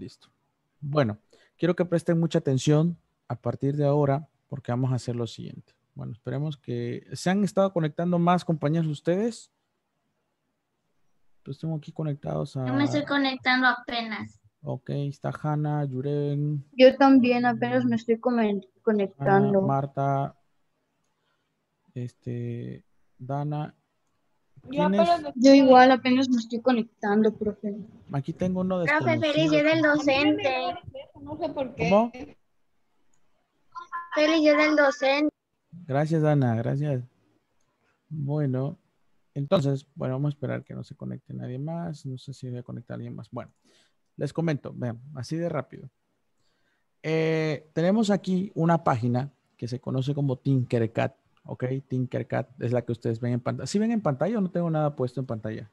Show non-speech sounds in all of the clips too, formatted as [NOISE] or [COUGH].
Listo. Bueno, quiero que presten mucha atención a partir de ahora porque vamos a hacer lo siguiente. Bueno, esperemos que se han estado conectando más compañías ustedes. Pues tengo aquí conectados a... Yo me estoy conectando apenas. Ok, está Hanna, Yuren. Yo también apenas me estoy conectando. Marta, este, Dana yo, igual apenas me estoy conectando, profe. Aquí tengo uno de Profe, feliz día del docente. No sé por qué. ¿Cómo? Feliz del docente. Gracias, Ana, gracias. Bueno, entonces, bueno, vamos a esperar que no se conecte nadie más. No sé si voy a conectar a alguien más. Bueno, les comento, vean, así de rápido. Eh, tenemos aquí una página que se conoce como Tinkercad. Ok, Tinkercad es la que ustedes ven en pantalla. ¿Sí ven en pantalla o no tengo nada puesto en pantalla?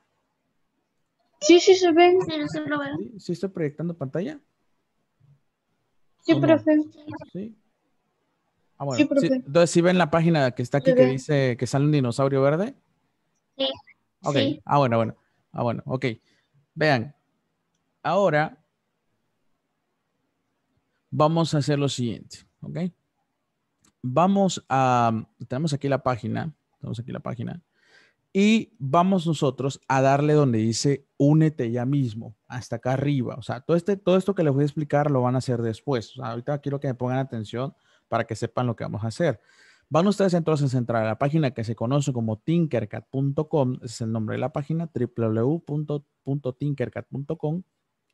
Sí, sí se ven, sí, se lo ¿Sí, estoy proyectando pantalla? Sí, profe. Sí. Ah, bueno. entonces, ¿sí ven la página que está aquí que dice que sale un dinosaurio verde? Sí. Ok. Ah, bueno, bueno. Ah, bueno, ok. Vean. Ahora vamos a hacer lo siguiente, ¿ok? Vamos a, tenemos aquí la página, tenemos aquí la página, y vamos nosotros a darle donde dice únete ya mismo, hasta acá arriba. O sea, todo, este, todo esto que les voy a explicar lo van a hacer después. ahorita quiero que me pongan atención para que sepan lo que vamos a hacer. Van ustedes entonces a entrar a la página que se conoce como Tinkercad.com, es el nombre de la página, www.tinkercad.com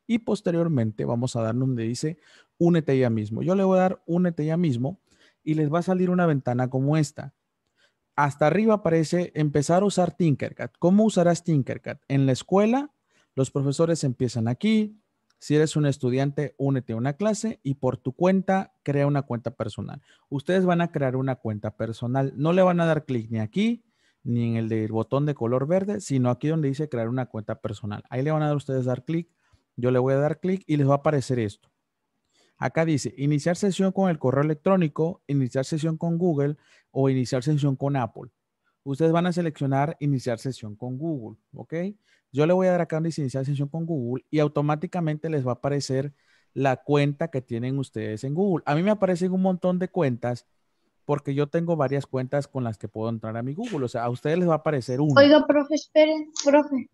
y posteriormente vamos a darle donde dice únete ya mismo. Yo le voy a dar únete ya mismo y les va a salir una ventana como esta. Hasta arriba aparece empezar a usar Tinkercad. ¿Cómo usarás Tinkercad? En la escuela, los profesores empiezan aquí. Si eres un estudiante, únete a una clase y por tu cuenta, crea una cuenta personal. Ustedes van a crear una cuenta personal. No le van a dar clic ni aquí, ni en el del botón de color verde, sino aquí donde dice crear una cuenta personal. Ahí le van a dar ustedes dar clic. Yo le voy a dar clic y les va a aparecer esto. Acá dice, iniciar sesión con el correo electrónico, iniciar sesión con Google o iniciar sesión con Apple. Ustedes van a seleccionar iniciar sesión con Google, ¿ok? Yo le voy a dar acá donde dice iniciar sesión con Google y automáticamente les va a aparecer la cuenta que tienen ustedes en Google. A mí me aparecen un montón de cuentas porque yo tengo varias cuentas con las que puedo entrar a mi Google. O sea, a ustedes les va a aparecer una. Oiga, profe, esperen, profe.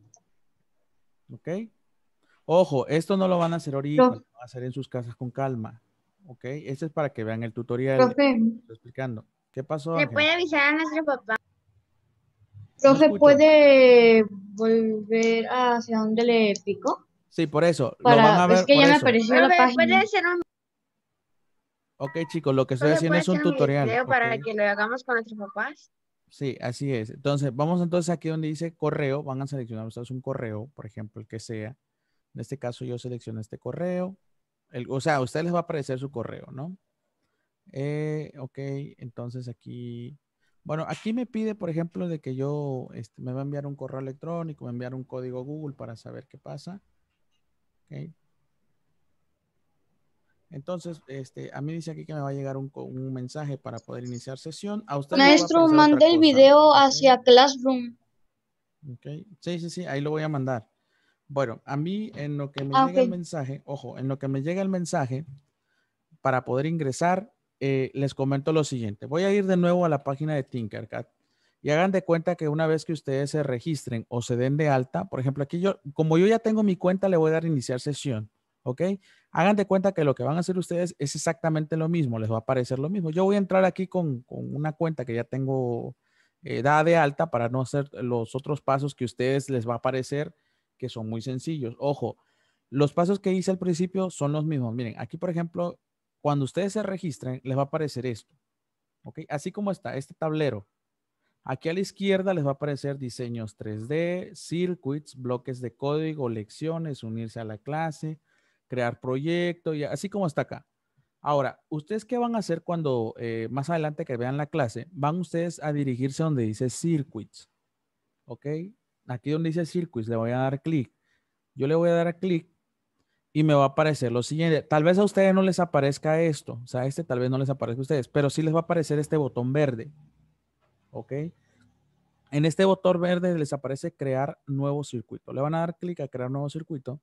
¿Ok? Ojo, esto no lo van a hacer ahorita, lo van a hacer en sus casas con calma. ¿Ok? Este es para que vean el tutorial. Profe. explicando. ¿Qué pasó? ¿Se puede avisar a nuestro papá? Profe, ¿puede volver hacia donde le picó? Sí, por eso. lo van a ver, es que ya me apareció la página. Un... Ok, chicos, lo que estoy haciendo es un tutorial. Para que lo hagamos con nuestros papás. Sí, así es. Entonces, vamos entonces aquí donde dice correo. Van a seleccionar ustedes un correo, por ejemplo, el que sea. En este caso yo selecciono este correo. o sea, a ustedes les va a aparecer su correo, ¿no? Eh, ok, entonces aquí, bueno, aquí me pide, por ejemplo, de que yo, este, me va a enviar un correo electrónico, me va a enviar un código Google para saber qué pasa. Ok. Entonces, este, a mí dice aquí que me va a llegar un, un mensaje para poder iniciar sesión. A usted Maestro, mande el video hacia Classroom. Ok, sí, sí, sí, ahí lo voy a mandar. Bueno, a mí en lo que me ah, llega el mensaje, ojo, en lo que me llega el mensaje para poder ingresar, eh, les comento lo siguiente. Voy a ir de nuevo a la página de Tinkercad y hagan de cuenta que una vez que ustedes se registren o se den de alta, por ejemplo, aquí yo, como yo ya tengo mi cuenta, le voy a dar iniciar sesión, ¿ok? Hagan de cuenta que lo que van a hacer ustedes es exactamente lo mismo, les va a aparecer lo mismo. Yo voy a entrar aquí con, una cuenta que ya tengo eh, dada de alta para no hacer los otros pasos que ustedes les va a aparecer que son muy sencillos. Ojo, los pasos que hice al principio son los mismos. Miren, aquí por ejemplo, cuando ustedes se registren, les va a aparecer esto. ¿Ok? Así como está, este tablero. Aquí a la izquierda les va a aparecer diseños 3D, circuits, bloques de código, lecciones, unirse a la clase, crear proyecto, y así como está acá. Ahora, ¿ustedes qué van a hacer cuando eh, más adelante que vean la clase? Van ustedes a dirigirse donde dice circuits. ¿Ok? aquí donde dice Circuits, le voy a dar clic. Yo le voy a dar clic y me va a aparecer lo siguiente. Tal vez a ustedes no les aparezca esto, o sea, este tal vez no les aparezca a ustedes, pero sí les va a aparecer este botón verde. ¿Ok? En este botón verde les aparece crear nuevo circuito. Le van a dar clic a crear nuevo circuito.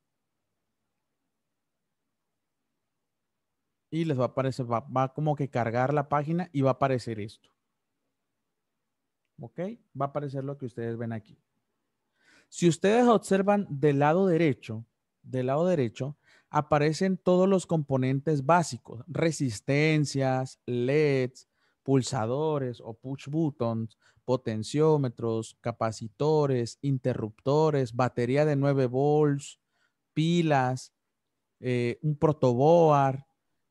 Y les va a aparecer, va, va como que cargar la página y va a aparecer esto. ¿Ok? Va a aparecer lo que ustedes ven aquí. Si ustedes observan del lado derecho, del lado derecho, aparecen todos los componentes básicos, resistencias, LEDs, pulsadores o push buttons, potenciómetros, capacitores, interruptores, batería de 9 volts, pilas, eh, un protoboard,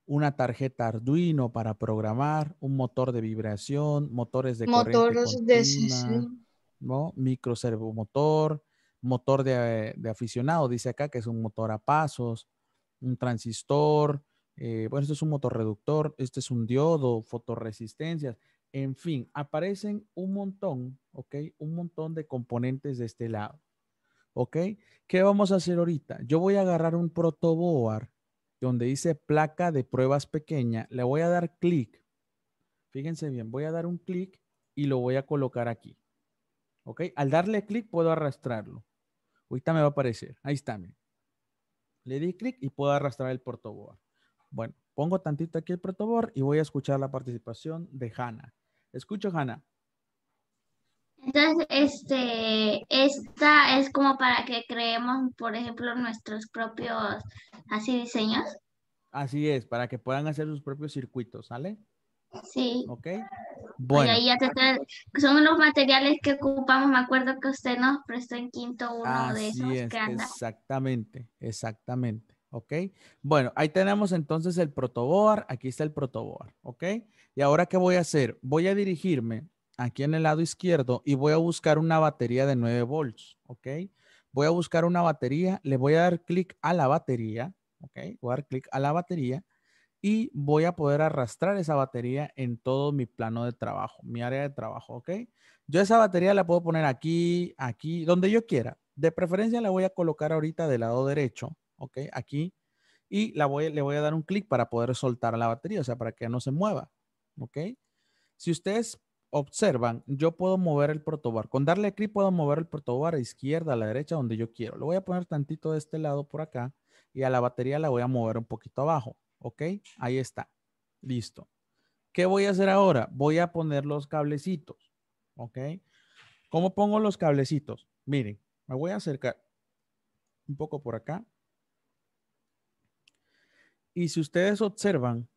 una tarjeta Arduino para programar, un motor de vibración, motores de Motores corriente continua, microservomotor, motor de, aficionado, dice acá que es un motor a pasos, un transistor, eh, bueno, este es un motor reductor, este es un diodo, fotoresistencias, en fin, aparecen un montón, ¿ok? Un montón de componentes de este lado, ¿ok? ¿Qué vamos a hacer ahorita? Yo voy a agarrar un protoboard donde dice placa de pruebas pequeña, le voy a dar clic, fíjense bien, voy a dar un clic y lo voy a colocar aquí, ¿ok? Al darle clic puedo arrastrarlo. Ahorita me va a aparecer. Ahí está, Le di clic y puedo arrastrar el protoboard. Bueno, pongo tantito aquí el protoboard y voy a escuchar la participación de Hanna. Escucho, Hanna. Entonces, este, esta es como para que creemos, por ejemplo, nuestros propios así diseños. Así es, para que puedan hacer sus propios circuitos, ¿sale? Sí. ¿Ok? Bueno. son los materiales que ocupamos. Me acuerdo que usted nos prestó en quinto uno de esos es, que Exactamente, exactamente. ¿Ok? Bueno, ahí tenemos entonces el protoboard. Aquí está el protoboard. ¿Ok? Y ahora, ¿qué voy a hacer? Voy a dirigirme aquí en el lado izquierdo y voy a buscar una batería de 9 volts. ¿Ok? Voy a buscar una batería. Le voy a dar clic a la batería. ¿Ok? Voy a dar clic a la batería y voy a poder arrastrar esa batería en todo mi plano de trabajo, mi área de trabajo, ¿ok? Yo esa batería la puedo poner aquí, aquí, donde yo quiera. De preferencia la voy a colocar ahorita del lado derecho, ¿ok? Aquí y la voy, le voy a dar un clic para poder soltar la batería, o sea, para que no se mueva, ¿ok? Si ustedes observan, yo puedo mover el protobar. Con darle clic puedo mover el protobar a izquierda, a la derecha, donde yo quiero. Lo voy a poner tantito de este lado por acá y a la batería la voy a mover un poquito abajo. ¿Ok? Ahí está. Listo. ¿Qué voy a hacer ahora? Voy a poner los cablecitos. ¿Ok? ¿Cómo pongo los cablecitos? Miren, me voy a acercar un poco por acá. Y si ustedes observan,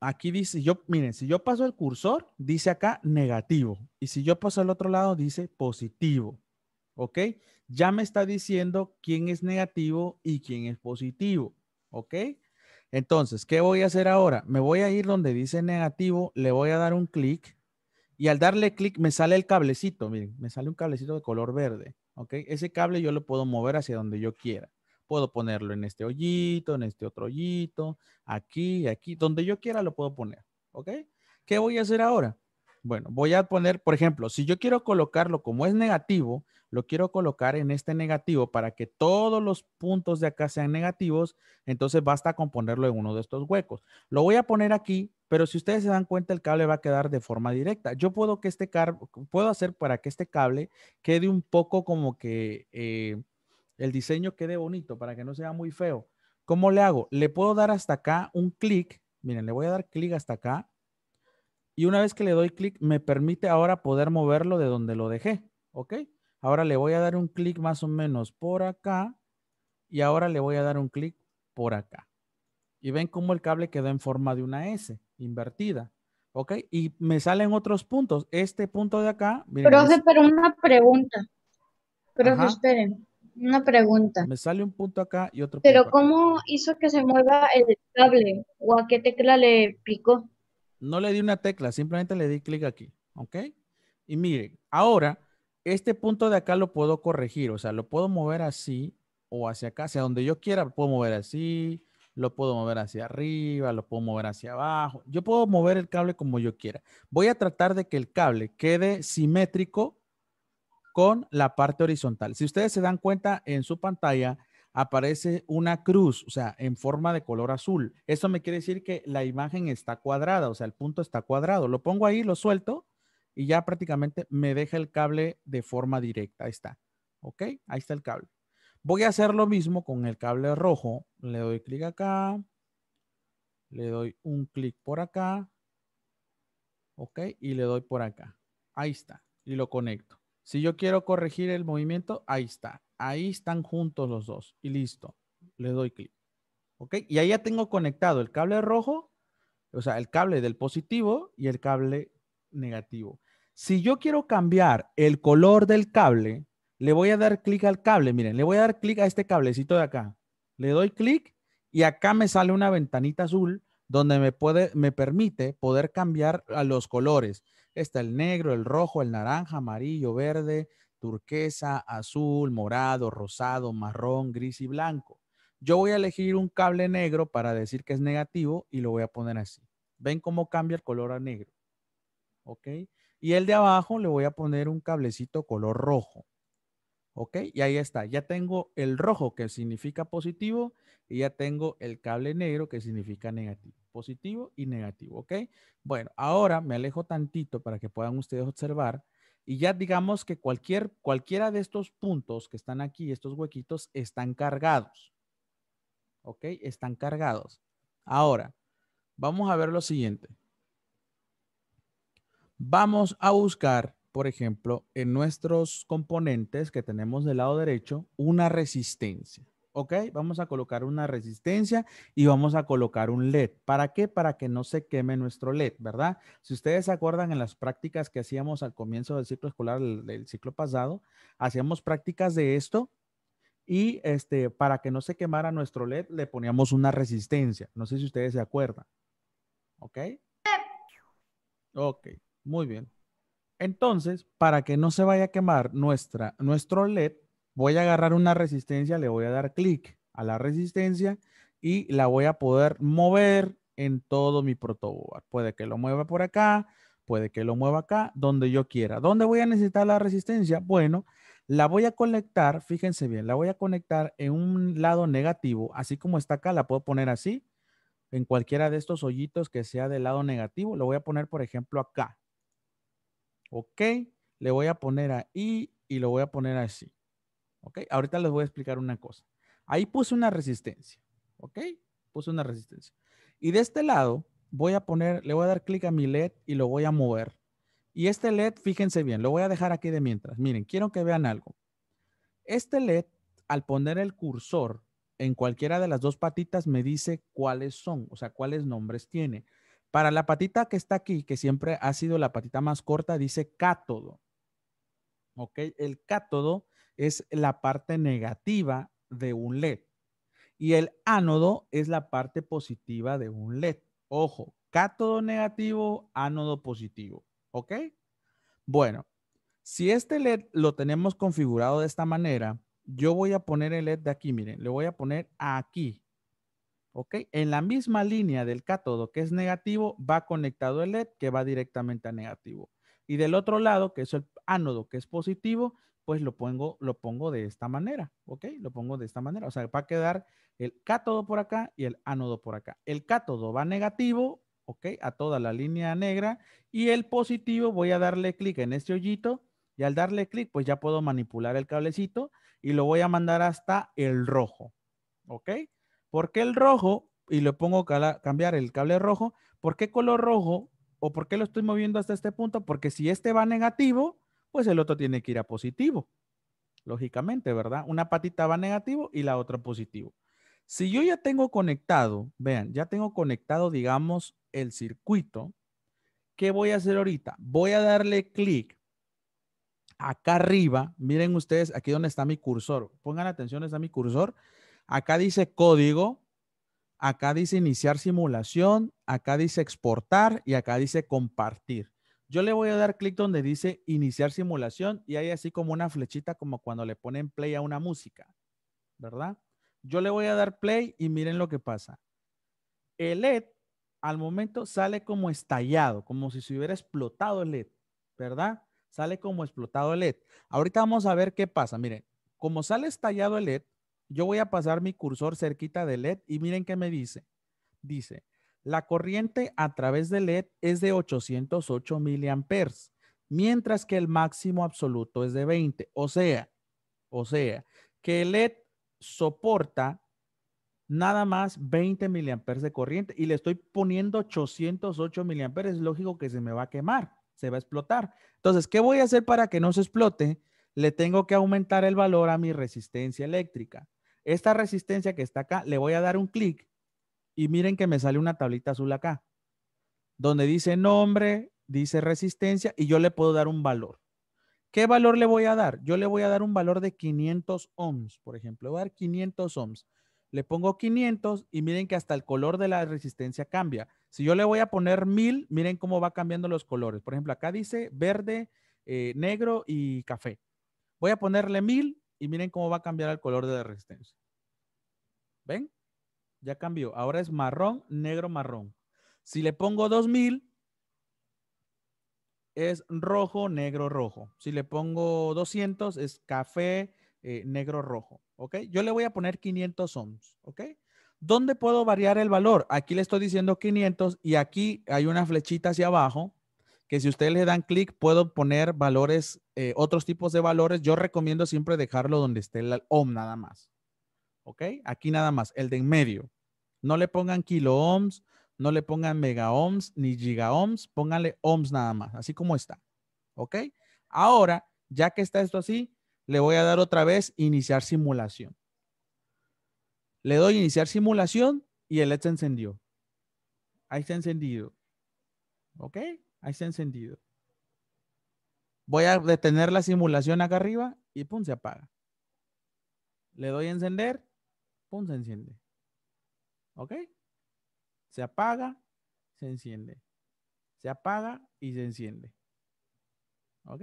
aquí dice, yo, miren, si yo paso el cursor, dice acá negativo. Y si yo paso al otro lado, dice positivo. ¿Ok? Ya me está diciendo quién es negativo y quién es positivo. ¿Ok? Entonces, ¿qué voy a hacer ahora? Me voy a ir donde dice negativo, le voy a dar un clic y al darle clic me sale el cablecito, miren, me sale un cablecito de color verde, ¿ok? Ese cable yo lo puedo mover hacia donde yo quiera. Puedo ponerlo en este hoyito, en este otro hoyito, aquí, aquí, donde yo quiera lo puedo poner, ¿ok? ¿Qué voy a hacer ahora? Bueno, voy a poner, por ejemplo, si yo quiero colocarlo como es negativo, lo quiero colocar en este negativo para que todos los puntos de acá sean negativos, entonces basta con ponerlo en uno de estos huecos. Lo voy a poner aquí, pero si ustedes se dan cuenta, el cable va a quedar de forma directa. Yo puedo, que este puedo hacer para que este cable quede un poco como que eh, el diseño quede bonito, para que no sea muy feo. ¿Cómo le hago? Le puedo dar hasta acá un clic. Miren, le voy a dar clic hasta acá. Y una vez que le doy clic, me permite ahora poder moverlo de donde lo dejé. ¿Ok? Ahora le voy a dar un clic más o menos por acá y ahora le voy a dar un clic por acá. Y ven cómo el cable quedó en forma de una S, invertida. ¿Ok? Y me salen otros puntos. Este punto de acá. Profe, pero una pregunta. Profe, esperen. Una pregunta. Me sale un punto acá y otro Pero ¿cómo hizo que se mueva el cable? ¿O a qué tecla le picó? No le di una tecla, simplemente le di clic aquí. ¿Ok? Y miren, ahora este punto de acá lo puedo corregir, o sea, lo puedo mover así o hacia acá, hacia donde yo quiera, lo puedo mover así, lo puedo mover hacia arriba, lo puedo mover hacia abajo. Yo puedo mover el cable como yo quiera. Voy a tratar de que el cable quede simétrico con la parte horizontal. Si ustedes se dan cuenta en su pantalla, aparece una cruz, o sea, en forma de color azul. Eso me quiere decir que la imagen está cuadrada, o sea, el punto está cuadrado. Lo pongo ahí, lo suelto y ya prácticamente me deja el cable de forma directa. Ahí está. ¿Ok? Ahí está el cable. Voy a hacer lo mismo con el cable rojo. Le doy clic acá. Le doy un clic por acá. ¿Ok? Y le doy por acá. Ahí está. Y lo conecto. Si yo quiero corregir el movimiento, ahí está. Ahí están juntos los dos. Y listo. Le doy clic. ¿Ok? Y ahí ya tengo conectado el cable rojo, o sea, el cable del positivo y el cable negativo. Si yo quiero cambiar el color del cable, le voy a dar clic al cable. Miren, le voy a dar clic a este cablecito de acá. Le doy clic y acá me sale una ventanita azul donde me, puede, me permite poder cambiar a los colores. Está el negro, el rojo, el naranja, amarillo, verde, turquesa, azul, morado, rosado, marrón, gris y blanco. Yo voy a elegir un cable negro para decir que es negativo y lo voy a poner así. ¿Ven cómo cambia el color a negro? ¿Ok? Y el de abajo le voy a poner un cablecito color rojo. ¿Ok? Y ahí está. Ya tengo el rojo que significa positivo y ya tengo el cable negro que significa negativo. Positivo y negativo. ¿Ok? Bueno, ahora me alejo tantito para que puedan ustedes observar. Y ya digamos que cualquier, cualquiera de estos puntos que están aquí, estos huequitos, están cargados. ¿Ok? Están cargados. Ahora, vamos a ver lo siguiente. Vamos a buscar, por ejemplo, en nuestros componentes que tenemos del lado derecho, una resistencia. ¿ok? Vamos a colocar una resistencia y vamos a colocar un LED. ¿Para qué? Para que no se queme nuestro LED, ¿verdad? Si ustedes se acuerdan en las prácticas que hacíamos al comienzo del ciclo escolar del, ciclo pasado, hacíamos prácticas de esto y este, para que no se quemara nuestro LED le poníamos una resistencia. No sé si ustedes se acuerdan, ¿ok? Ok. Muy bien. Entonces, para que no se vaya a quemar nuestra, nuestro LED, voy a agarrar una resistencia, le voy a dar clic a la resistencia y la voy a poder mover en todo mi protoboard. Puede que lo mueva por acá, puede que lo mueva acá, donde yo quiera. ¿Dónde voy a necesitar la resistencia? Bueno, la voy a conectar, fíjense bien, la voy a conectar en un lado negativo, así como está acá, la puedo poner así, en cualquiera de estos hoyitos que sea del lado negativo, lo voy a poner, por ejemplo, acá. Ok, le voy a poner a I y lo voy a poner así. Ok, ahorita les voy a explicar una cosa. Ahí puse una resistencia. Ok, puse una resistencia. Y de este lado voy a poner, le voy a dar clic a mi LED y lo voy a mover. Y este LED, fíjense bien, lo voy a dejar aquí de mientras. Miren, quiero que vean algo. Este LED, al poner el cursor en cualquiera de las dos patitas, me dice cuáles son, o sea, cuáles nombres tiene. Para la patita que está aquí, que siempre ha sido la patita más corta, dice cátodo. ¿Ok? El cátodo es la parte negativa de un LED y el ánodo es la parte positiva de un LED. Ojo, cátodo negativo, ánodo positivo. ¿Ok? Bueno, si este LED lo tenemos configurado de esta manera, yo voy a poner el LED de aquí, miren, le voy a poner aquí, ¿ok? En la misma línea del cátodo que es negativo, va conectado el LED que va directamente a negativo. Y del otro lado, que es el ánodo que es positivo, pues lo pongo, lo pongo de esta manera, ¿ok? Lo pongo de esta manera. O sea, va a quedar el cátodo por acá y el ánodo por acá. El cátodo va negativo, ¿ok? A toda la línea negra. Y el positivo voy a darle clic en este hoyito. Y al darle clic, pues ya puedo manipular el cablecito y lo voy a mandar hasta el rojo, ¿ok? ¿Por qué el rojo? Y le pongo cambiar el cable rojo. ¿Por qué color rojo? ¿O por qué lo estoy moviendo hasta este punto? Porque si este va negativo, pues el otro tiene que ir a positivo. Lógicamente, ¿verdad? Una patita va negativo y la otra positivo. Si yo ya tengo conectado, vean, ya tengo conectado, digamos, el circuito, ¿qué voy a hacer ahorita? Voy a darle clic acá arriba. Miren ustedes, aquí donde está mi cursor. Pongan atención, está mi cursor. Acá dice código, acá dice iniciar simulación, acá dice exportar y acá dice compartir. Yo le voy a dar clic donde dice iniciar simulación y hay así como una flechita como cuando le ponen play a una música, ¿verdad? Yo le voy a dar play y miren lo que pasa. El LED al momento sale como estallado, como si se hubiera explotado el LED, ¿verdad? Sale como explotado el LED. Ahorita vamos a ver qué pasa. Miren, como sale estallado el LED, yo voy a pasar mi cursor cerquita de LED y miren qué me dice. Dice, la corriente a través de LED es de 808 miliamperes, mientras que el máximo absoluto es de 20. O sea, o sea, que el LED soporta nada más 20 miliamperes de corriente y le estoy poniendo 808 miliamperes, es lógico que se me va a quemar, se va a explotar. Entonces, ¿qué voy a hacer para que no se explote? Le tengo que aumentar el valor a mi resistencia eléctrica. Esta resistencia que está acá, le voy a dar un clic y miren que me sale una tablita azul acá, donde dice nombre, dice resistencia y yo le puedo dar un valor. ¿Qué valor le voy a dar? Yo le voy a dar un valor de 500 ohms, por ejemplo. Le voy a dar 500 ohms. Le pongo 500 y miren que hasta el color de la resistencia cambia. Si yo le voy a poner 1000, miren cómo va cambiando los colores. Por ejemplo, acá dice verde, eh, negro y café. Voy a ponerle 1000 y miren cómo va a cambiar el color de la resistencia. ¿Ven? Ya cambió. Ahora es marrón, negro, marrón. Si le pongo 2000, es rojo, negro, rojo. Si le pongo 200, es café, eh, negro, rojo. ¿Ok? Yo le voy a poner 500 ohms. ¿Ok? ¿Dónde puedo variar el valor? Aquí le estoy diciendo 500 y aquí hay una flechita hacia abajo que si ustedes le dan clic, puedo poner valores, eh, otros tipos de valores. Yo recomiendo siempre dejarlo donde esté el ohm nada más. ¿Ok? Aquí nada más, el de en medio. No le pongan kilo ohms, no le pongan mega ohms ni giga ohms, pónganle ohms nada más, así como está. ¿Ok? Ahora, ya que está esto así, le voy a dar otra vez iniciar simulación. Le doy iniciar simulación y el LED se encendió. Ahí está encendido. ¿Ok? Ahí está encendido. Voy a detener la simulación acá arriba y pum, se apaga. Le doy a encender, pum, se enciende. ¿Ok? Se apaga, se enciende. Se apaga y se enciende. ¿Ok?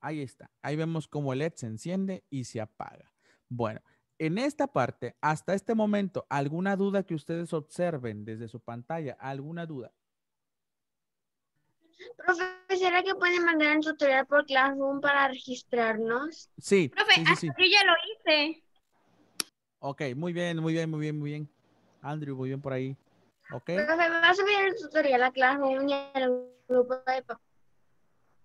Ahí está. Ahí vemos cómo el LED se enciende y se apaga. Bueno, en esta parte, hasta este momento, ¿alguna duda que ustedes observen desde su pantalla? ¿Alguna duda? Profesora, que pueden mandar un tutorial por Classroom para registrarnos? Sí. Profe, ah, sí, yo ya lo hice. Ok, muy bien, muy bien, muy bien, muy bien. Andrew, muy bien por ahí. Ok. Profe, ¿me va a subir el tutorial a Classroom y al grupo de papá?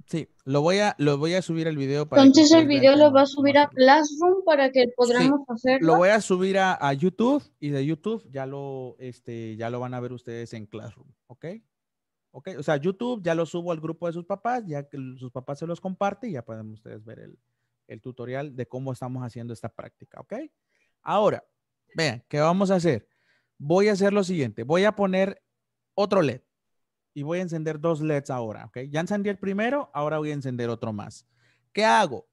Sí, lo voy a, lo voy a subir el video para Entonces el video lo va a subir a Classroom para que podamos hacer. Lo voy a subir a, YouTube y de YouTube ya lo, este, ya lo van a ver ustedes en Classroom, ¿ok? o sea, YouTube ya lo subo al grupo de sus papás, ya que sus papás se los comparten y ya pueden ustedes ver el, el tutorial de cómo estamos haciendo esta práctica, ¿ok? Ahora, vean, ¿qué vamos a hacer? Voy a hacer lo siguiente, voy a poner otro LED y voy a encender dos LEDs ahora, ¿ok? Ya encendí el primero, ahora voy a encender otro más. ¿Qué hago?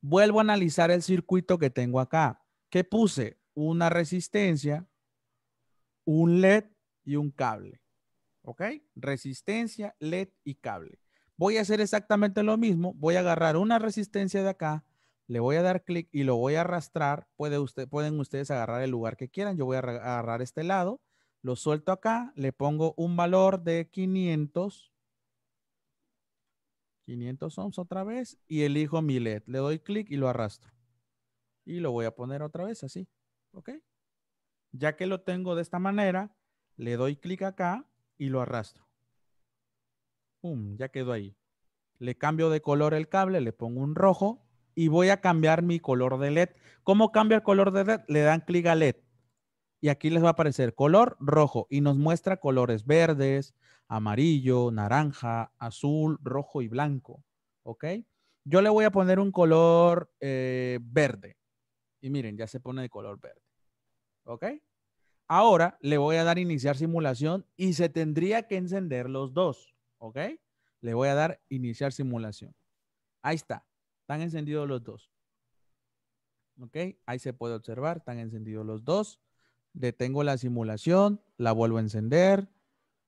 Vuelvo a analizar el circuito que tengo acá. ¿Qué puse? Una resistencia, un LED y un cable. ¿ok? Resistencia, LED y cable. Voy a hacer exactamente lo mismo. Voy a agarrar una resistencia de acá, le voy a dar clic y lo voy a arrastrar. pueden ustedes agarrar el lugar que quieran. Yo voy a agarrar este lado, lo suelto acá, le pongo un valor de 500. 500 ohms otra vez y elijo mi LED. Le doy clic y lo arrastro. Y lo voy a poner otra vez así. ¿Ok? Ya que lo tengo de esta manera, le doy clic acá y lo arrastro. ¡Pum! Ya quedó ahí. Le cambio de color el cable, le pongo un rojo y voy a cambiar mi color de LED. ¿Cómo cambia el color de LED? Le dan clic a LED. Y aquí les va a aparecer color rojo y nos muestra colores verdes, amarillo, naranja, azul, rojo y blanco. ¿Ok? Yo le voy a poner un color eh, verde. Y miren, ya se pone de color verde. ¿Ok? Ahora le voy a dar iniciar simulación y se tendría que encender los dos, ¿ok? Le voy a dar iniciar simulación. Ahí está, están encendidos los dos. ¿Ok? Ahí se puede observar, están encendidos los dos. Detengo la simulación, la vuelvo a encender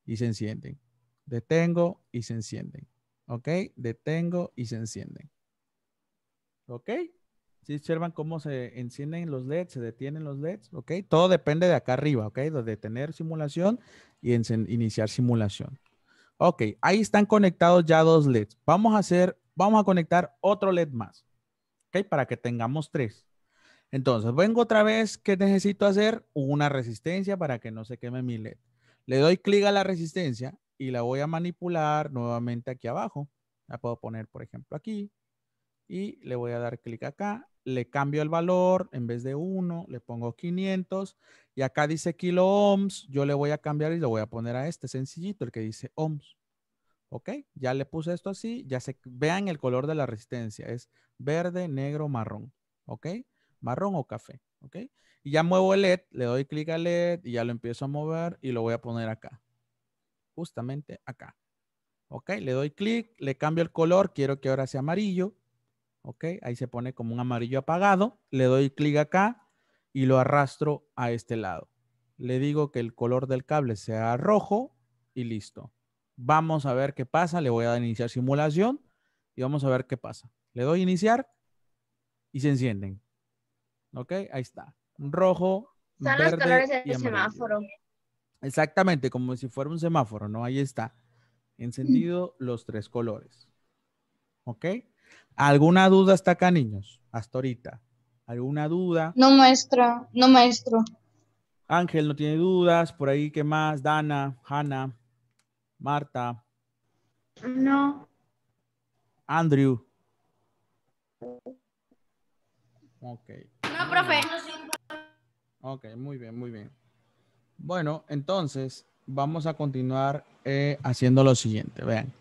y se encienden. Detengo y se encienden. ¿Ok? Detengo y se encienden. ¿Ok? si observan cómo se encienden los LEDs, se detienen los LEDs, ¿ok? Todo depende de acá arriba, ¿ok? De detener simulación y iniciar simulación. Ok, ahí están conectados ya dos LEDs. Vamos a hacer, vamos a conectar otro LED más, ¿ok? Para que tengamos tres. Entonces, vengo otra vez ¿Qué necesito hacer una resistencia para que no se queme mi LED. Le doy clic a la resistencia y la voy a manipular nuevamente aquí abajo. La puedo poner, por ejemplo, aquí. Y le voy a dar clic acá le cambio el valor, en vez de 1, le pongo 500 y acá dice kilo ohms, yo le voy a cambiar y le voy a poner a este sencillito, el que dice ohms. ¿Ok? Ya le puse esto así, ya se vean el color de la resistencia, es verde, negro, marrón. ¿Ok? Marrón o café. ¿Ok? Y ya muevo el LED, le doy clic al LED y ya lo empiezo a mover y lo voy a poner acá. Justamente acá. ¿Ok? Le doy clic, le cambio el color, quiero que ahora sea amarillo ¿ok? Ahí se pone como un amarillo apagado, le doy clic acá y lo arrastro a este lado. Le digo que el color del cable sea rojo y listo. Vamos a ver qué pasa, le voy a dar iniciar simulación y vamos a ver qué pasa. Le doy iniciar y se encienden. ¿Ok? Ahí está. Rojo. Son los colores del semáforo. Exactamente, como si fuera un semáforo, ¿no? Ahí está. Encendido los tres colores. ¿Ok? ¿Alguna duda hasta acá, niños? Hasta ahorita. ¿Alguna duda? No, maestro. No, maestro. Ángel no tiene dudas. Por ahí, ¿qué más? Dana, Hanna, Marta. No. Andrew. Ok. No, profe. Ok, muy bien, muy bien. Bueno, entonces vamos a continuar eh, haciendo lo siguiente. Vean.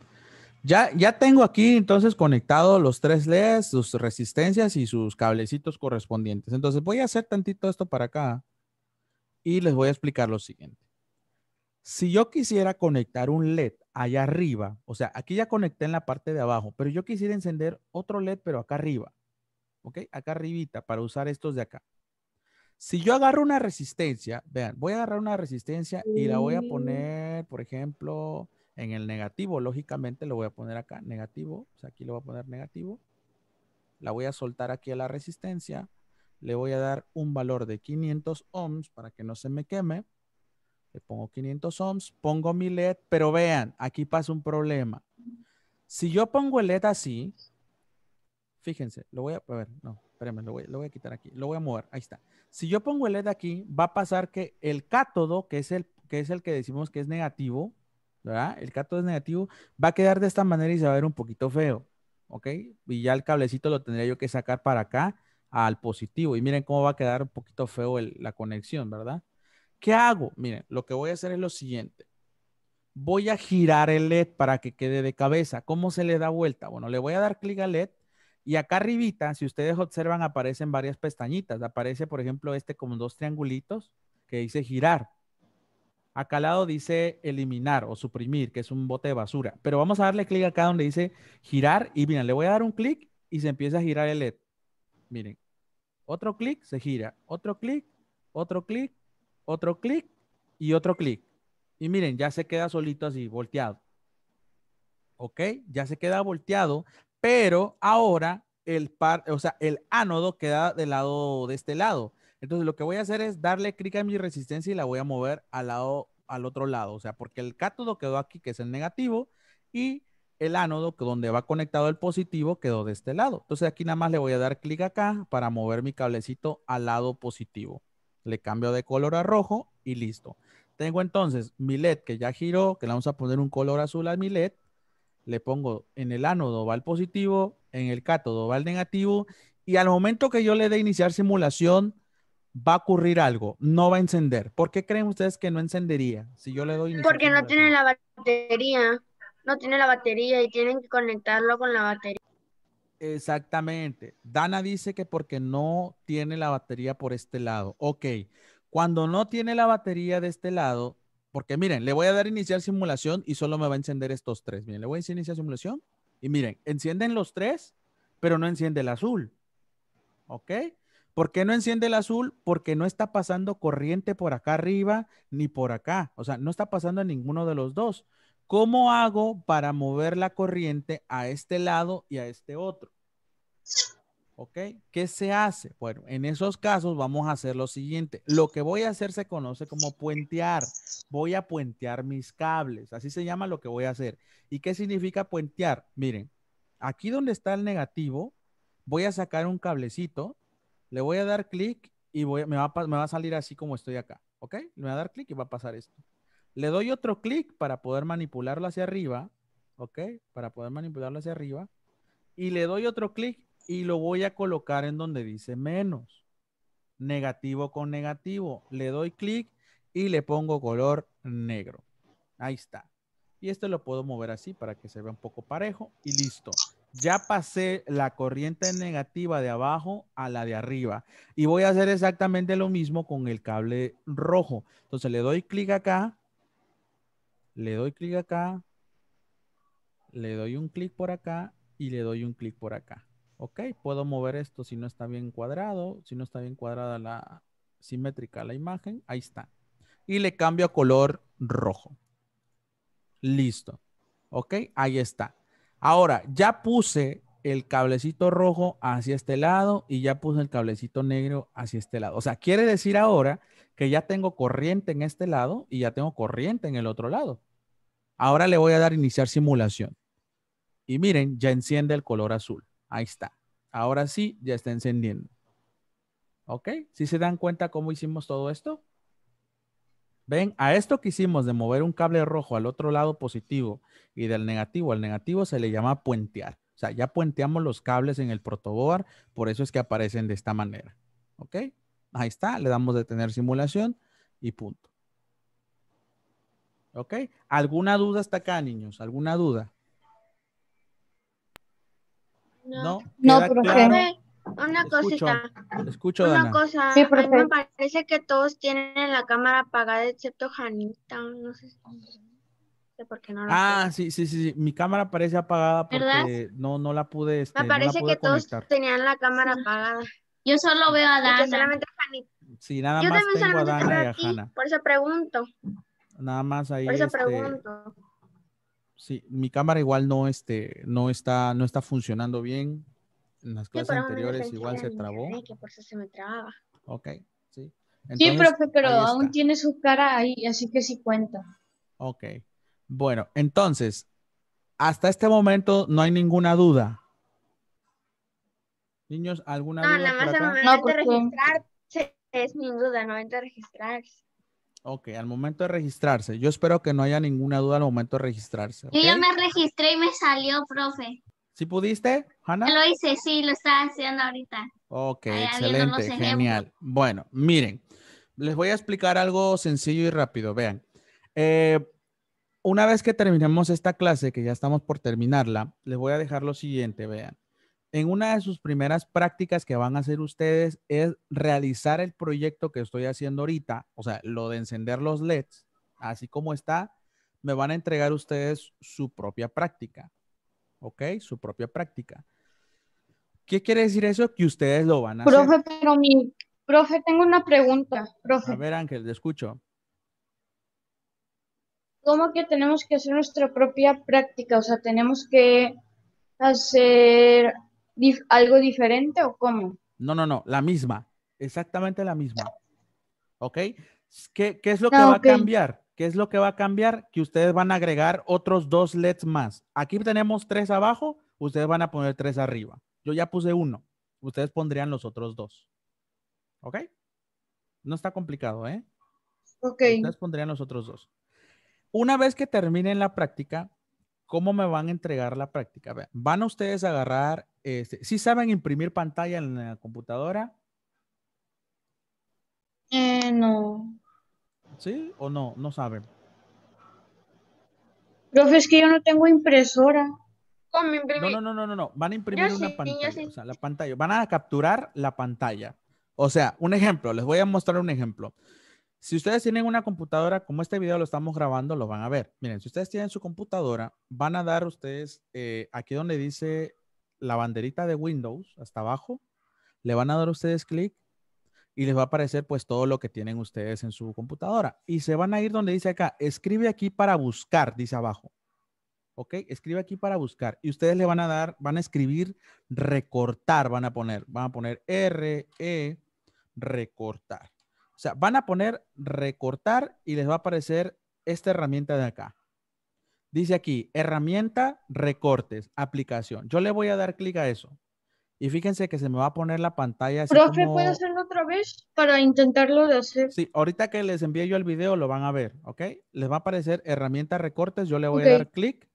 Ya, tengo aquí entonces conectado los tres LEDs, sus resistencias y sus cablecitos correspondientes. Entonces voy a hacer tantito esto para acá y les voy a explicar lo siguiente. Si yo quisiera conectar un LED allá arriba, o sea, aquí ya conecté en la parte de abajo, pero yo quisiera encender otro LED, pero acá arriba, ¿ok? Acá arribita para usar estos de acá. Si yo agarro una resistencia, vean, voy a agarrar una resistencia y la voy a mm. poner, por ejemplo, en el negativo, lógicamente, lo voy a poner acá, negativo. O sea, aquí lo voy a poner negativo. La voy a soltar aquí a la resistencia. Le voy a dar un valor de 500 ohms para que no se me queme. Le pongo 500 ohms, pongo mi LED, pero vean, aquí pasa un problema. Si yo pongo el LED así, fíjense, lo voy a, a ver, no, espérenme, lo voy, lo voy a quitar aquí, lo voy a mover, ahí está. Si yo pongo el LED aquí, va a pasar que el cátodo, que es el que, es el que decimos que es negativo, ¿verdad? El cato es negativo, va a quedar de esta manera y se va a ver un poquito feo, ¿ok? Y ya el cablecito lo tendría yo que sacar para acá al positivo. Y miren cómo va a quedar un poquito feo la conexión, ¿verdad? ¿Qué hago? Miren, lo que voy a hacer es lo siguiente. Voy a girar el LED para que quede de cabeza. ¿Cómo se le da vuelta? Bueno, le voy a dar clic al LED y acá arribita, si ustedes observan, aparecen varias pestañitas. Aparece, por ejemplo, este con dos triangulitos que dice girar. Acá al lado dice eliminar o suprimir, que es un bote de basura. Pero vamos a darle clic acá donde dice girar. Y miren, le voy a dar un clic y se empieza a girar el LED. Miren, otro clic se gira, otro clic, otro clic, otro clic y otro clic. Y miren, ya se queda solito así, volteado. ¿Ok? Ya se queda volteado, pero ahora el par, o sea, el ánodo queda del lado de este lado. Entonces lo que voy a hacer es darle clic a mi resistencia y la voy a mover al lado, al otro lado. O sea, porque el cátodo quedó aquí, que es el negativo, y el ánodo, que donde va conectado el positivo, quedó de este lado. Entonces aquí nada más le voy a dar clic acá para mover mi cablecito al lado positivo. Le cambio de color a rojo y listo. Tengo entonces mi LED que ya giró, que le vamos a poner un color azul a mi LED. Le pongo en el ánodo va al positivo, en el cátodo va al negativo. Y al momento que yo le dé iniciar simulación, va a ocurrir algo, no va a encender. ¿Por qué creen ustedes que no encendería? Si yo le doy Porque no tiene la batería, no tiene la batería y tienen que conectarlo con la batería. Exactamente. Dana dice que porque no tiene la batería por este lado. Ok, cuando no tiene la batería de este lado, porque miren, le voy a dar iniciar simulación y solo me va a encender estos tres. Miren, le voy a decir iniciar simulación y miren, encienden los tres, pero no enciende el azul. ¿Ok? ¿Por qué no enciende el azul? Porque no está pasando corriente por acá arriba ni por acá. O sea, no está pasando en ninguno de los dos. ¿Cómo hago para mover la corriente a este lado y a este otro? ¿Ok? ¿Qué se hace? Bueno, en esos casos vamos a hacer lo siguiente. Lo que voy a hacer se conoce como puentear. Voy a puentear mis cables. Así se llama lo que voy a hacer. ¿Y qué significa puentear? Miren, aquí donde está el negativo, voy a sacar un cablecito le voy a dar clic y voy, me, va a, me va a salir así como estoy acá. ¿Ok? Le voy a dar clic y va a pasar esto. Le doy otro clic para poder manipularlo hacia arriba. ¿Ok? Para poder manipularlo hacia arriba. Y le doy otro clic y lo voy a colocar en donde dice menos. Negativo con negativo. Le doy clic y le pongo color negro. Ahí está. Y esto lo puedo mover así para que se vea un poco parejo y listo ya pasé la corriente negativa de abajo a la de arriba y voy a hacer exactamente lo mismo con el cable rojo. Entonces le doy clic acá, le doy clic acá, le doy un clic por acá y le doy un clic por acá. Ok, puedo mover esto si no está bien cuadrado, si no está bien cuadrada la simétrica la imagen, ahí está. Y le cambio a color rojo. Listo. Ok, ahí está. Ahora, ya puse el cablecito rojo hacia este lado y ya puse el cablecito negro hacia este lado. O sea, quiere decir ahora que ya tengo corriente en este lado y ya tengo corriente en el otro lado. Ahora le voy a dar iniciar simulación. Y miren, ya enciende el color azul. Ahí está. Ahora sí, ya está encendiendo. ¿Ok? ¿Sí se dan cuenta cómo hicimos todo esto? Ven, a esto que hicimos de mover un cable rojo al otro lado positivo y del negativo al negativo se le llama puentear. O sea, ya puenteamos los cables en el protoboard, por eso es que aparecen de esta manera. ¿Ok? Ahí está, le damos detener simulación y punto. ¿Ok? ¿Alguna duda hasta acá, niños? ¿Alguna duda? No, no, por una cosita. Una cosa. a mí me parece que todos tienen la cámara apagada excepto Janita. No sé, si, por no Ah, sí, sí, sí, Mi cámara parece apagada porque no, no la pude. Este, me parece que todos tenían la cámara apagada. Yo solo veo a Dana. solamente a Janita. Sí, nada Yo más tengo a Dana y a Jana. Por eso pregunto. Nada más ahí. Por eso este, pregunto. Sí, mi cámara igual no, este, no, está, no está funcionando bien en las clases anteriores igual se trabó. Que por eso se me trababa. Ok, sí. sí, profe, pero aún tiene su cara ahí, así que sí cuenta. Ok. Bueno, entonces, hasta este momento no hay ninguna duda. Niños, ¿alguna duda? No, nada más al momento de registrarse es mi duda, al momento de registrarse. Ok, al momento de registrarse. Yo espero que no haya ninguna duda al momento de registrarse. y Yo me registré y me salió, profe. Si pudiste, Hanna? Lo hice, sí, lo está haciendo ahorita. Ok, excelente, genial. Bueno, miren, les voy a explicar algo sencillo y rápido, vean. Eh, una vez que terminemos esta clase, que ya estamos por terminarla, les voy a dejar lo siguiente, vean. En una de sus primeras prácticas que van a hacer ustedes es realizar el proyecto que estoy haciendo ahorita, o sea, lo de encender los LEDs, así como está, me van a entregar ustedes su propia práctica. ¿ok? Su propia práctica. ¿Qué quiere decir eso? Que ustedes lo van a hacer. Profe, pero mi, profe, tengo una pregunta, profe. A ver, Ángel, te escucho. ¿Cómo que tenemos que hacer nuestra propia práctica? O sea, ¿tenemos que hacer algo diferente o cómo? No, no, no, la misma, exactamente la misma. ¿Ok? ¿Qué, es lo que ah, va a cambiar? ¿Qué es lo que va a cambiar? Que ustedes van a agregar otros dos LEDs más. Aquí tenemos tres abajo, ustedes van a poner tres arriba. Yo ya puse uno, ustedes pondrían los otros dos. ¿Ok? No está complicado, ¿eh? Ok. Ustedes pondrían los otros dos. Una vez que terminen la práctica, ¿cómo me van a entregar la práctica? Van a ustedes a agarrar, este, ¿sí saben imprimir pantalla en la computadora? Eh, no. ¿Sí o no? No saben. Profe, es que yo no tengo impresora. No, no, no, no, no. Van a imprimir una pantalla. O sea, la pantalla. Van a capturar la pantalla. O sea, un ejemplo. Les voy a mostrar un ejemplo. Si ustedes tienen una computadora, como este video lo estamos grabando, lo van a ver. Miren, si ustedes tienen su computadora, van a dar ustedes eh, aquí donde dice la banderita de Windows, hasta abajo, le van a dar ustedes clic y les va a aparecer pues todo lo que tienen ustedes en su computadora. Y se van a ir donde dice acá, escribe aquí para buscar, dice abajo. ¿Ok? Escribe aquí para buscar. Y ustedes le van a dar, van a escribir recortar, van a poner, van a poner R, E, recortar. O sea, van a poner recortar y les va a aparecer esta herramienta de acá. Dice aquí, herramienta, recortes, aplicación. Yo le voy a dar clic a eso. Y fíjense que se me va a poner la pantalla. Así Profe, ¿puede hacerlo otra vez para intentarlo de hacer? Sí, ahorita que les envíe yo el video lo van a ver, ¿ok? Les va a aparecer herramienta recortes, yo le voy a dar clic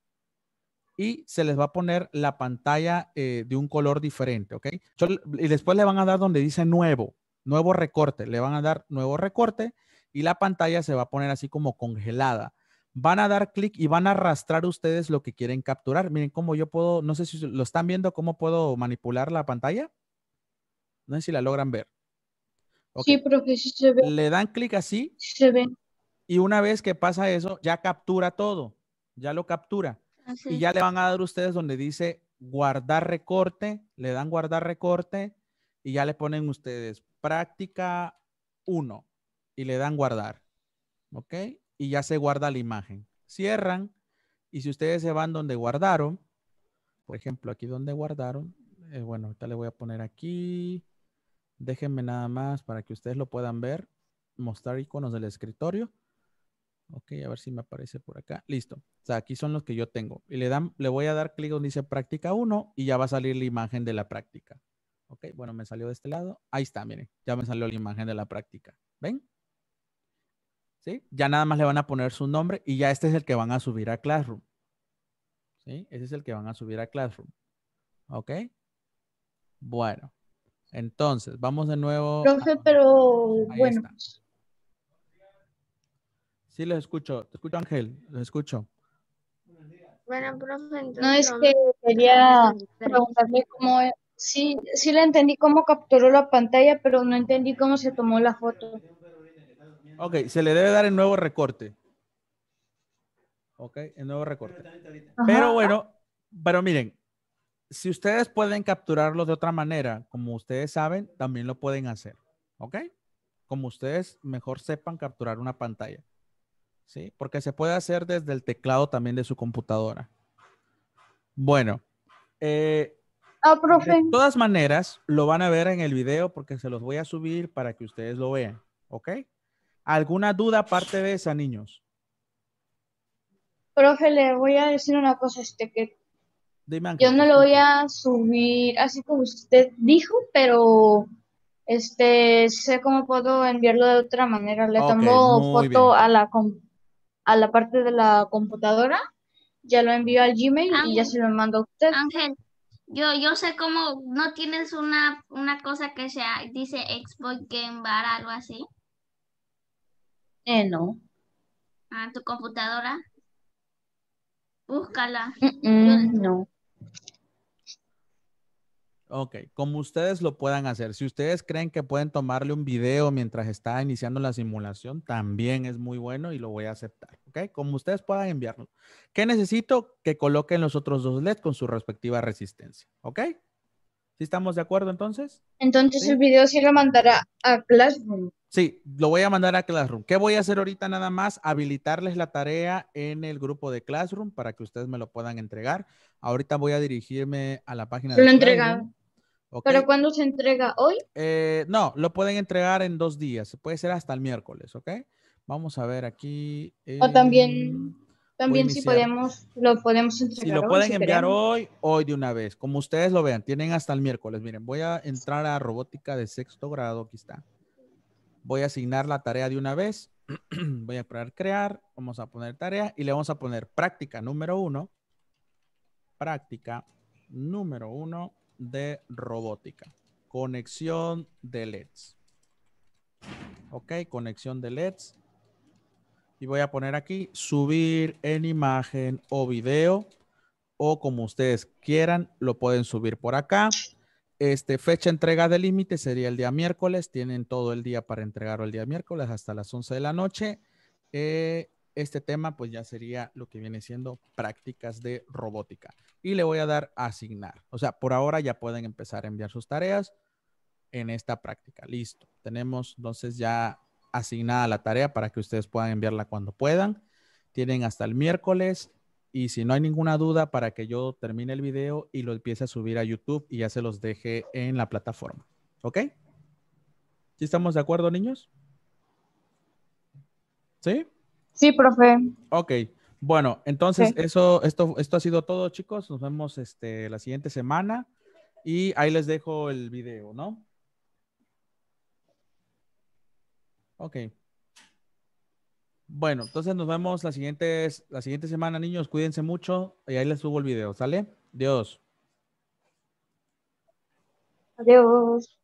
y se les va a poner la pantalla eh, de un color diferente, ¿ok? y después le van a dar donde dice nuevo, nuevo recorte, le van a dar nuevo recorte y la pantalla se va a poner así como congelada van a dar clic y van a arrastrar ustedes lo que quieren capturar. Miren cómo yo puedo, no sé si lo están viendo, cómo puedo manipular la pantalla. No sé si la logran ver. Sí, Sí, profe, sí se ve. Le dan clic así. se ve. Y una vez que pasa eso, ya captura todo. Ya lo captura. Y ya le van a dar ustedes donde dice guardar recorte. Le dan guardar recorte. Y ya le ponen ustedes práctica 1. Y le dan guardar. ¿Ok? y ya se guarda la imagen. Cierran y si ustedes se van donde guardaron, por ejemplo, aquí donde guardaron, eh, bueno, ahorita le voy a poner aquí. Déjenme nada más para que ustedes lo puedan ver. Mostrar iconos del escritorio. Ok, a ver si me aparece por acá. Listo. O sea, aquí son los que yo tengo. Y le, dan, le voy a dar clic donde dice práctica 1 y ya va a salir la imagen de la práctica. Ok, bueno, me salió de este lado. Ahí está, miren. Ya me salió la imagen de la práctica. ¿Ven? ¿sí? Ya nada más le van a poner su nombre y ya este es el que van a subir a Classroom. ¿Sí? Ese es el que van a subir a Classroom. ¿Ok? Bueno, entonces, vamos de nuevo. Profe, pero bueno. Sí, los escucho. Te escucho, Ángel. Los escucho. Bueno, No, es que quería preguntarle cómo... Sí, sí le entendí cómo capturó la pantalla, pero no entendí cómo se tomó la foto. Ok, se le debe dar el nuevo recorte. Ok, el nuevo recorte. Pero bueno, pero miren, si ustedes pueden capturarlo de otra manera, como ustedes saben, también lo pueden hacer. ¿Ok? Como ustedes mejor sepan capturar una pantalla. ¿Sí? Porque se puede hacer desde el teclado también de su computadora. Bueno. Eh, ah, de todas maneras, lo van a ver en el video porque se los voy a subir para que ustedes lo vean. ¿Ok? ¿Alguna duda aparte de esa, niños? Profe, le voy a decir una cosa, este que yo no lo voy a subir así como usted dijo, pero este sé cómo puedo enviarlo de otra manera. Le okay, foto a la a la parte de la computadora, ya lo envío al Gmail y ya se lo mando a usted. Ángel, yo, yo sé cómo no tienes una, una cosa que sea, dice Xbox Game Bar, algo así. Eh, no. a ah, ¿tu computadora? Búscala. no. Ok, como ustedes lo puedan hacer. Si ustedes creen que pueden tomarle un video mientras está iniciando la simulación, también es muy bueno y lo voy a aceptar. Ok, como ustedes puedan enviarlo. ¿Qué necesito? Que coloquen los otros dos LED con su respectiva resistencia. Ok, ¿sí estamos de acuerdo entonces? Entonces el video sí lo mandará a Classroom. Sí, lo voy a mandar a Classroom. ¿Qué voy a hacer ahorita nada más? Habilitarles la tarea en el grupo de Classroom para que ustedes me lo puedan entregar. Ahorita voy a dirigirme a la página. Lo de entregado. ¿Pero cuándo se entrega? ¿Hoy? Eh, no, lo pueden entregar en dos días. Puede ser hasta el miércoles, ¿ok? Vamos a ver aquí. o también, también si podemos, lo podemos entregar. Si lo pueden enviar hoy, hoy de una vez. Como ustedes lo vean, tienen hasta el miércoles. Miren, voy a entrar a robótica de sexto grado. Aquí está voy a asignar la tarea de una vez. [CLEARS THROAT] voy a poner crear, vamos a poner tarea y le vamos a poner práctica número uno. Práctica número uno de robótica. Conexión de LEDs. Ok, conexión de LEDs. Y voy a poner aquí subir en imagen o video o como ustedes quieran, lo pueden subir por acá. Este, fecha entrega de límite sería el día miércoles. Tienen todo el día para entregarlo el día miércoles hasta las 11 de la noche. Eh, este tema pues ya sería lo que viene siendo prácticas de robótica. Y le voy a dar a asignar. O sea, por ahora ya pueden empezar a enviar sus tareas en esta práctica. Listo. Tenemos entonces ya asignada la tarea para que ustedes puedan enviarla cuando puedan. Tienen hasta el miércoles y si no hay ninguna duda, para que yo termine el video y lo empiece a subir a YouTube y ya se los deje en la plataforma. ¿Ok? ¿Sí estamos de acuerdo, niños? ¿Sí? Sí, profe. Ok. Bueno, entonces eso, esto, esto ha sido todo, chicos. Nos vemos este, la siguiente semana. Y ahí les dejo el video, ¿no? Ok. Bueno, entonces nos vemos la siguiente, la siguiente semana, niños. Cuídense mucho y ahí les subo el video, ¿sale? Dios. Adiós. Adiós.